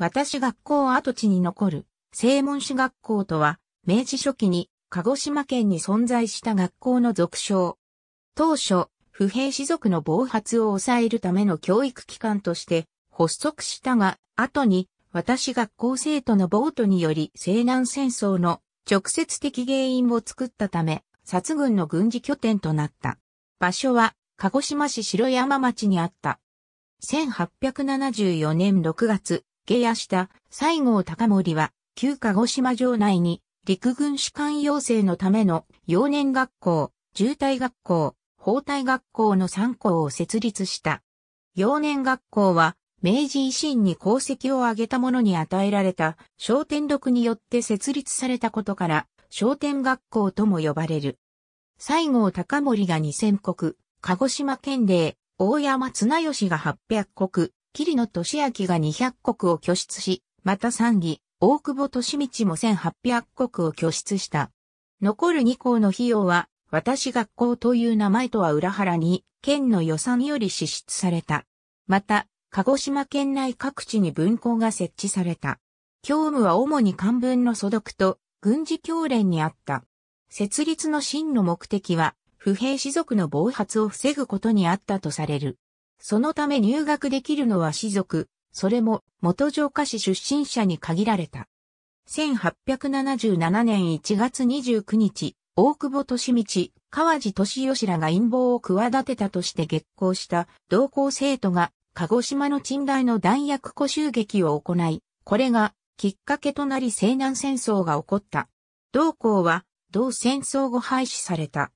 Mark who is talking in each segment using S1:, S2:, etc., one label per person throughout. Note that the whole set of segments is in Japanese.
S1: 私学校跡地に残る、正門市学校とは、明治初期に鹿児島県に存在した学校の俗称。当初、不平士族の暴発を抑えるための教育機関として発足したが、後に私学校生徒の暴徒により西南戦争の直接的原因を作ったため、殺軍の軍事拠点となった。場所は、鹿児島市白山町にあった。1874年6月、下野した西郷隆盛は、旧鹿児島城内に陸軍士官養成のための幼年学校、渋滞学校、包帯学校の3校を設立した。幼年学校は、明治維新に功績を挙げた者に与えられた、商店録によって設立されたことから、商店学校とも呼ばれる。西郷隆盛が2000国、鹿児島県令、大山綱吉が800国、桐野俊明が200国を拠出し、また三議、大久保利道も1800国を拠出した。残る2校の費用は、私学校という名前とは裏腹に、県の予算より支出された。また、鹿児島県内各地に文校が設置された。教務は主に漢文の素読と軍事教練にあった。設立の真の目的は、不平士族の暴発を防ぐことにあったとされる。そのため入学できるのは士族、それも元城下市出身者に限られた。1877年1月29日、大久保利道、川地敏義らが陰謀を企てたとして激行した同校生徒が鹿児島の近代の弾薬庫襲撃を行い、これがきっかけとなり西南戦争が起こった。同校は同戦争後廃止された。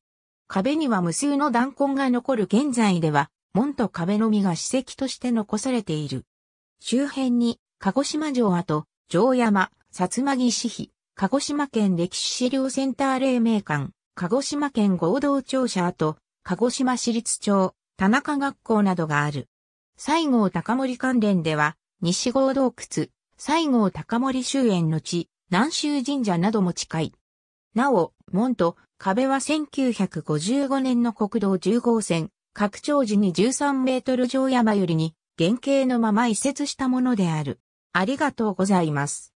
S1: 壁には無数の弾痕が残る現在では門と壁のみが史跡として残されている。周辺に、鹿児島城跡、城山、薩摩木市碑、鹿児島県歴史資料センター黎明館、鹿児島県合同庁舎跡、鹿児島市立町、田中学校などがある。西郷隆盛関連では、西郷洞窟、西郷隆盛周辺の地、南州神社なども近い。なお、門と壁は1955年の国道10号線、拡張時に13メートル上山よりに、原型のまま移設したものである。ありがとうございます。